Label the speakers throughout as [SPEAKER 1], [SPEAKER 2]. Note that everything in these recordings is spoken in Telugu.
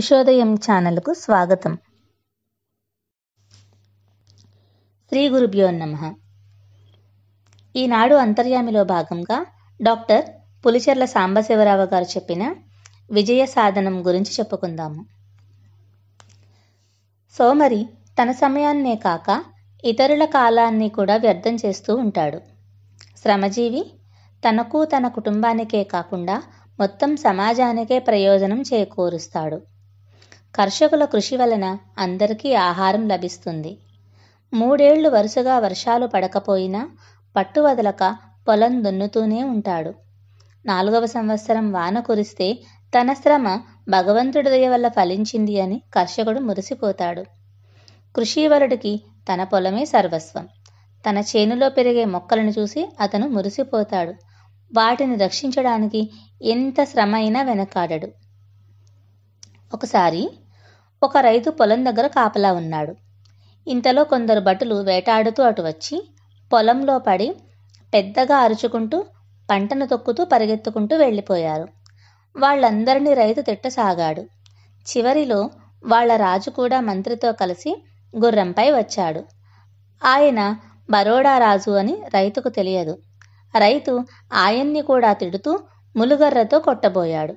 [SPEAKER 1] ఉషోదయం ఛానల్కు స్వాగతం శ్రీ గురుభ్యో నమ ఈనాడు అంతర్యామిలో భాగంగా డాక్టర్ పులిచెర్ల సాంబశివరావు గారు చెప్పిన విజయ సాధనం గురించి చెప్పుకుందాము సోమరి తన సమయాన్నే కాక ఇతరుల కాలాన్ని కూడా వ్యర్థం చేస్తూ ఉంటాడు శ్రమజీవి తనకు తన కుటుంబానికే కాకుండా మొత్తం సమాజానికే ప్రయోజనం చేకూరుస్తాడు కర్షకుల కృషి వలన అందరికీ ఆహారం లభిస్తుంది మూడేళ్లు వరుసగా వర్షాలు పడకపోయినా పట్టు వదలక పొలం దున్నుతూనే ఉంటాడు నాలుగవ సంవత్సరం వాన కురిస్తే తన శ్రమ భగవంతుడి దయ వల్ల ఫలించింది అని కర్షకుడు మురిసిపోతాడు కృషివరుడికి తన పొలమే సర్వస్వం తన చేనులో పెరిగే మొక్కలను చూసి అతను మురిసిపోతాడు వాటిని రక్షించడానికి ఎంత శ్రమ అయినా వెనకాడడు ఒకసారి ఒక రైతు పొలం దగ్గర కాపలా ఉన్నాడు ఇంతలో కొందరు భటులు వేటాడుతూ అటు వచ్చి పొలంలో పడి పెద్దగా అరుచుకుంటూ పంటను తొక్కుతూ పరిగెత్తుకుంటూ వెళ్ళిపోయారు వాళ్ళందరినీ రైతు తిట్టసాగాడు చివరిలో వాళ్ళ రాజు కూడా మంత్రితో కలిసి గుర్రంపై వచ్చాడు ఆయన బరోడా రాజు అని రైతుకు తెలియదు రైతు ఆయన్ని కూడా తిడుతూ ములుగర్రతో కొట్టబోయాడు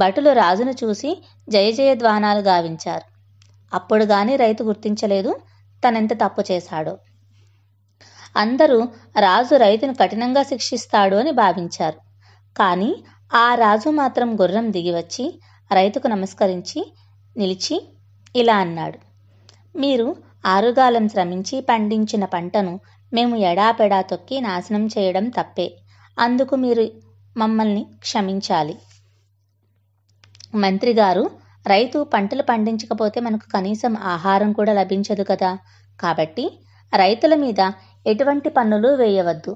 [SPEAKER 1] భటులు రాజును చూసి జయ ధ్వానాలు గావించారు అప్పుడు గాని రైతు గుర్తించలేదు తనెంత తప్పు చేశాడో అందరూ రాజు రైతును కఠినంగా శిక్షిస్తాడు అని భావించారు కానీ ఆ రాజు మాత్రం గుర్రం దిగివచ్చి రైతుకు నమస్కరించి నిలిచి ఇలా అన్నాడు మీరు ఆరుగాలం శ్రమించి పండించిన పంటను మేము ఎడాపెడా తొక్కి నాశనం చేయడం తప్పే అందుకు మీరు మమ్మల్ని క్షమించాలి మంత్రి గారు రైతు పంటలు పండించకపోతే మనకు కనీసం ఆహారం కూడా లభించదు కదా కాబట్టి రైతుల మీద ఎటువంటి పన్నులు వేయవద్దు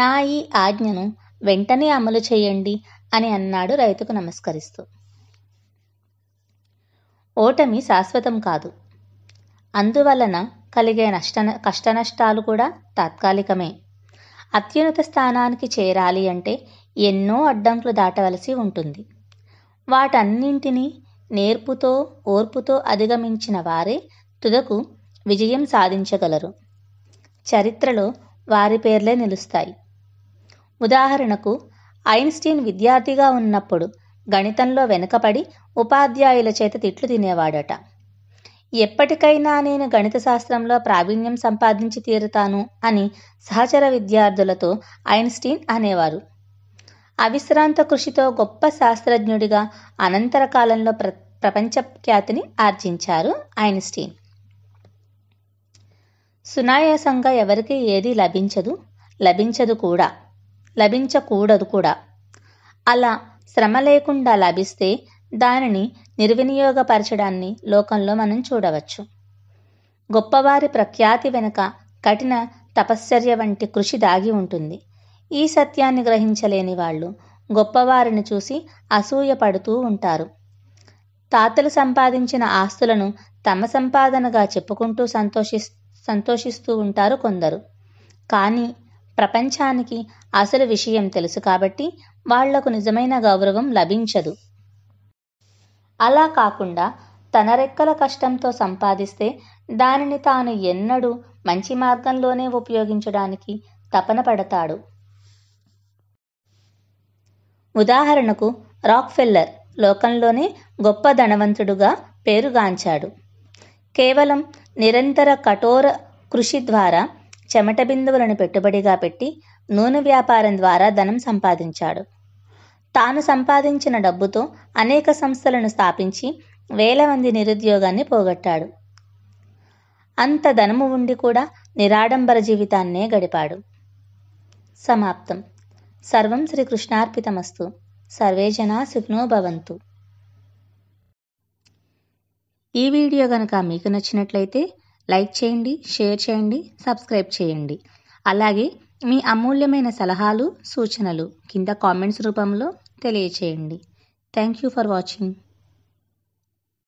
[SPEAKER 1] నా ఈ ఆజ్ఞను వెంటనే అమలు చేయండి అని అన్నాడు రైతుకు నమస్కరిస్తూ ఓటమి శాశ్వతం కాదు అందువలన కలిగే నష్ట కష్టనష్టాలు కూడా తాత్కాలికమే అత్యున్నత స్థానానికి చేరాలి అంటే ఎన్నో అడ్డంకులు దాటవలసి ఉంటుంది వాటన్నింటినీ నేర్పుతో ఓర్పుతో అధిగమించిన వారే తుదకు విజయం సాధించగలరు చరిత్రలో వారి పేర్లే నిలుస్తాయి ఉదాహరణకు ఐన్స్టీన్ విద్యార్థిగా ఉన్నప్పుడు గణితంలో వెనుకబడి ఉపాధ్యాయుల చేత తిట్లు తినేవాడట ఎప్పటికైనా నేను గణిత శాస్త్రంలో ప్రావీణ్యం సంపాదించి తీరుతాను అని సహచర విద్యార్థులతో ఐన్స్టీన్ అనేవారు అవిశ్రాంత కృషితో గొప్ప శాస్త్రజ్ఞుడిగా అనంతర కాలంలో ప్ర ప్రపంచ ఖ్యాతిని ఆర్జించారు ఐన్స్టీన్ సునాయాసంగా ఎవరికి ఏది లభించదు లభించదు కూడా లభించకూడదు కూడా అలా శ్రమ లేకుండా లభిస్తే దానిని నిర్వినియోగపరచడాన్ని లోకంలో మనం చూడవచ్చు గొప్పవారి ప్రఖ్యాతి వెనుక కఠిన తపశ్చర్య వంటి కృషి దాగి ఉంటుంది ఈ సత్యాన్ని గ్రహించలేని వాళ్ళు గొప్పవారిని చూసి అసూయపడుతూ ఉంటారు తాతలు సంపాదించిన ఆస్తులను తమ సంపాదనగా చెప్పుకుంటూ సంతోషి సంతోషిస్తూ ఉంటారు కొందరు కానీ ప్రపంచానికి అసలు విషయం తెలుసు కాబట్టి వాళ్లకు నిజమైన గౌరవం లభించదు అలా కాకుండా తన రెక్కల కష్టంతో సంపాదిస్తే దానిని తాను ఎన్నడూ మంచి మార్గంలోనే ఉపయోగించడానికి తపన పడతాడు ఉదాహరణకు రాక్ఫెల్లర్ లోకంలోనే గొప్ప ధనవంతుడుగా పేరుగాంచాడు కేవలం నిరంతర కఠోర కృషి ద్వారా చెమట బిందువులను పెట్టుబడిగా పెట్టి నూనె వ్యాపారం ద్వారా ధనం సంపాదించాడు తాను సంపాదించిన డబ్బుతో అనేక సంస్థలను స్థాపించి వేల మంది నిరుద్యోగాన్ని పోగొట్టాడు అంత ధనము ఉండి కూడా నిరాడంబర జీవితాన్నే గడిపాడు సమాప్తం సర్వం శ్రీకృష్ణార్పితమస్తు సర్వే జనా సుఖినో భవంతు ఈ వీడియో కనుక మీకు నచ్చినట్లయితే లైక్ చేయండి షేర్ చేయండి సబ్స్క్రైబ్ చేయండి అలాగే మీ అమూల్యమైన సలహాలు సూచనలు కింద కామెంట్స్ రూపంలో తెలియచేయండి థ్యాంక్ యూ ఫర్ వాచింగ్